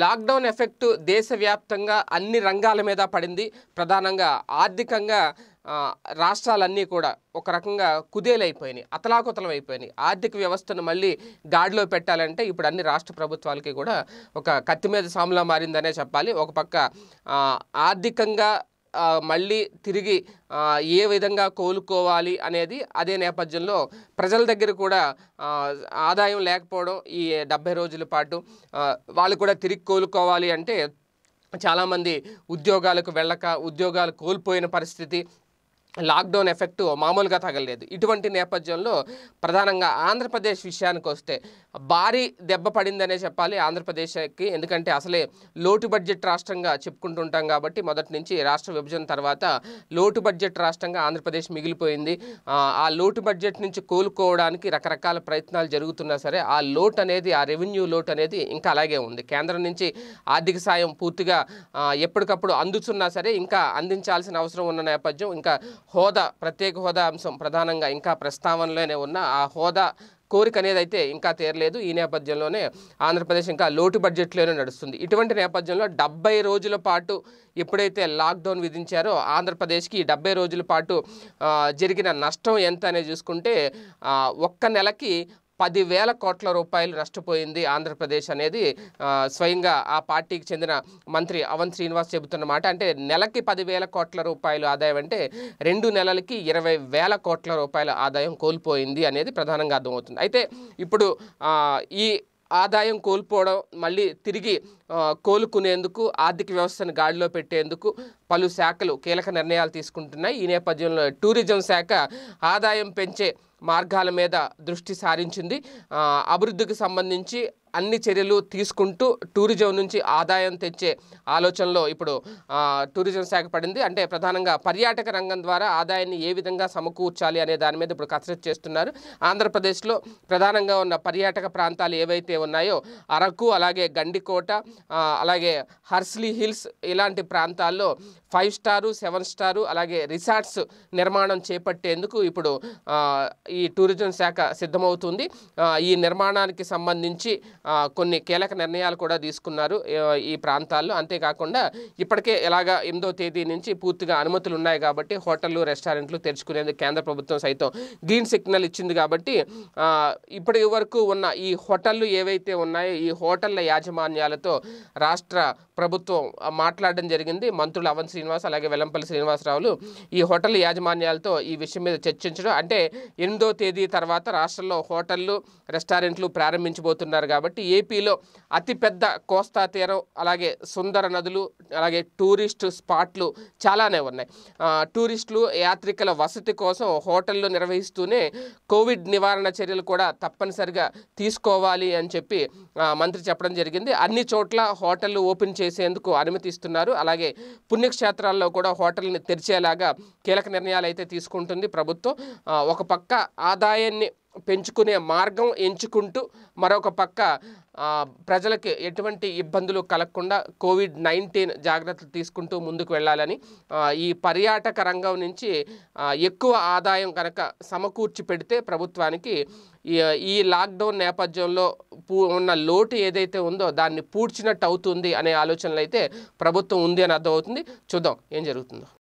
lockdown effect దేశవ్యాప్తంగా అన్ని రంగాల మీద పడింది ప్రధానంగా ఆర్థికంగా రాష్ట్రాలన్నీ కూడా ఒక రకంగా కుదేలైపోయినాయి అతలాకుతలం అయిపోయినాయి ఆర్థిక వ్యవస్థను మళ్ళీ గాడిలో పెట్టాలంటే ఇప్పుడు అన్ని రాష్ట్ర ప్రభుత్వాలకి కూడా ఒక కత్తి మీద సాములా మారిందనే చెప్పాలి ఒక పక్క ఆర్థికంగా మళ్ళీ తిరిగి ఏ విధంగా కోలుకోవాలి అనేది అదే నేపథ్యంలో ప్రజల దగ్గర కూడా ఆదాయం లేకపోవడం ఈ డెబ్బై రోజుల పాటు వాళ్ళు కూడా తిరిగి కోలుకోవాలి అంటే చాలామంది ఉద్యోగాలకు వెళ్ళక ఉద్యోగాలు కోల్పోయిన పరిస్థితి లాక్డౌన్ ఎఫెక్ట్ మామూలుగా తగలలేదు ఇటువంటి నేపథ్యంలో ప్రధానంగా ఆంధ్రప్రదేశ్ విషయానికి వస్తే భారీ దెబ్బ పడిందనే చెప్పాలి ఆంధ్రప్రదేశ్కి ఎందుకంటే అసలే లోటు బడ్జెట్ రాష్ట్రంగా చెప్పుకుంటుంటాం కాబట్టి మొదటి నుంచి రాష్ట్ర విభజన తర్వాత లోటు బడ్జెట్ రాష్ట్రంగా ఆంధ్రప్రదేశ్ మిగిలిపోయింది ఆ లోటు బడ్జెట్ నుంచి కోలుకోవడానికి రకరకాల ప్రయత్నాలు జరుగుతున్నా సరే ఆ లోటు అనేది ఆ రెవెన్యూ లోటు అనేది ఇంకా అలాగే ఉంది కేంద్రం నుంచి ఆర్థిక సాయం పూర్తిగా ఎప్పటికప్పుడు అందుతున్నా సరే ఇంకా అందించాల్సిన అవసరం ఉన్న నేపథ్యం ఇంకా హోదా ప్రత్యేక హోదా అంశం ప్రధానంగా ఇంకా ప్రస్తావనలోనే ఉన్న ఆ హోదా కోరిక అనేది అయితే ఇంకా తీరలేదు ఈ నేపథ్యంలోనే ఆంధ్రప్రదేశ్ ఇంకా లోటు బడ్జెట్లోనే నడుస్తుంది ఇటువంటి నేపథ్యంలో డెబ్బై రోజుల పాటు ఎప్పుడైతే లాక్డౌన్ విధించారో ఆంధ్రప్రదేశ్కి డెబ్బై రోజుల పాటు జరిగిన నష్టం ఎంత అనేది చూసుకుంటే ఒక్క నెలకి పదివేల కోట్ల రూపాయలు నష్టపోయింది ఆంధ్రప్రదేశ్ అనేది స్వయంగా ఆ పార్టీకి చెందిన మంత్రి అవన్ శ్రీనివాస్ చెబుతున్నమాట అంటే నెలకి పదివేల కోట్ల రూపాయలు ఆదాయం అంటే రెండు నెలలకి ఇరవై వేల కోట్ల రూపాయల ఆదాయం కోల్పోయింది అనేది ప్రధానంగా అర్థమవుతుంది అయితే ఇప్పుడు ఈ ఆదాయం కోల్పోవడం మళ్ళీ తిరిగి కోలుకునేందుకు ఆర్థిక వ్యవస్థను గాడిలో పెట్టేందుకు పలు శాఖలు కీలక నిర్ణయాలు తీసుకుంటున్నాయి ఈ నేపథ్యంలో టూరిజం శాఖ ఆదాయం పెంచే మార్గాల మీద దృష్టి సారించింది అభివృద్ధికి సంబంధించి అన్ని చర్యలు తీసుకుంటూ టూరిజం నుంచి ఆదాయం తెచ్చే ఆలోచనలో ఇప్పుడు టూరిజం శాఖ పడింది అంటే ప్రధానంగా పర్యాటక రంగం ద్వారా ఆదాయాన్ని ఏ విధంగా సమకూర్చాలి అనే దాని మీద ఇప్పుడు కసరత్ చేస్తున్నారు ఆంధ్రప్రదేశ్లో ప్రధానంగా ఉన్న పర్యాటక ప్రాంతాలు ఏవైతే ఉన్నాయో అరకు అలాగే గండికోట అలాగే హర్స్లీ హిల్స్ ఇలాంటి ప్రాంతాల్లో ఫైవ్ స్టారు సెవెన్ స్టారు అలాగే రిసార్ట్స్ నిర్మాణం చేపట్టేందుకు ఇప్పుడు ఈ టూరిజం శాఖ సిద్ధమవుతుంది ఈ నిర్మాణానికి సంబంధించి కొన్ని కీలక నిర్ణయాలు కూడా తీసుకున్నారు ఈ ప్రాంతాల్లో అంతేకాకుండా ఇప్పటికే ఎలాగా ఎనిమిదో తేదీ నుంచి పూర్తిగా అనుమతులు ఉన్నాయి కాబట్టి హోటళ్ళు రెస్టారెంట్లు తెరుచుకునేందుకు కేంద్ర ప్రభుత్వం సైతం గ్రీన్ సిగ్నల్ ఇచ్చింది కాబట్టి ఇప్పటి వరకు ఉన్న ఈ హోటళ్ళు ఏవైతే ఉన్నాయో ఈ హోటళ్ళ యాజమాన్యాలతో రాష్ట్ర ప్రభుత్వం మాట్లాడడం జరిగింది మంత్రులు అవన్ శ్రీనివాస్ అలాగే వెలంపల్లి శ్రీనివాసరావులు ఈ హోటల్ యాజమాన్యాలతో ఈ విషయం మీద చర్చించడం అంటే ఎనిమిదో తేదీ తర్వాత రాష్ట్రంలో హోటళ్ళు రెస్టారెంట్లు ప్రారంభించబోతున్నారు కాబట్టి ఏపీలో అతిపెద్ద కోస్తా తీరం అలాగే సుందర నదులు అలాగే టూరిస్ట్ స్పాట్లు చాలానే ఉన్నాయి టూరిస్టులు యాత్రికుల వసతి కోసం హోటళ్ళు నిర్వహిస్తూనే కోవిడ్ నివారణ చర్యలు కూడా తప్పనిసరిగా తీసుకోవాలి అని చెప్పి మంత్రి చెప్పడం జరిగింది అన్ని చోట్ల చోట్ల హోటళ్లు ఓపెన్ చేసేందుకు అనుమతిస్తున్నారు అలాగే పుణ్యక్షేత్రాల్లో కూడా హోటల్ని తెరిచేలాగా కీలక నిర్ణయాలు అయితే తీసుకుంటుంది ప్రభుత్వం ఒక పక్క ఆదాయాన్ని పెంచుకునే మార్గం ఎంచుకుంటూ మరొక పక్క ప్రజలకు ఎటువంటి ఇబ్బందులు కలగకుండా కోవిడ్ నైన్టీన్ జాగ్రత్తలు తీసుకుంటూ ముందుకు వెళ్ళాలని ఈ పర్యాటక రంగం నుంచి ఎక్కువ ఆదాయం కనుక సమకూర్చి పెడితే ప్రభుత్వానికి ఈ లాక్డౌన్ నేపథ్యంలో పూ ఉన్న లోటు ఏదైతే ఉందో దాన్ని పూడ్చినట్టు అవుతుంది అనే ఆలోచనలు అయితే ప్రభుత్వం ఉంది అని అర్థమవుతుంది చూద్దాం ఏం జరుగుతుందో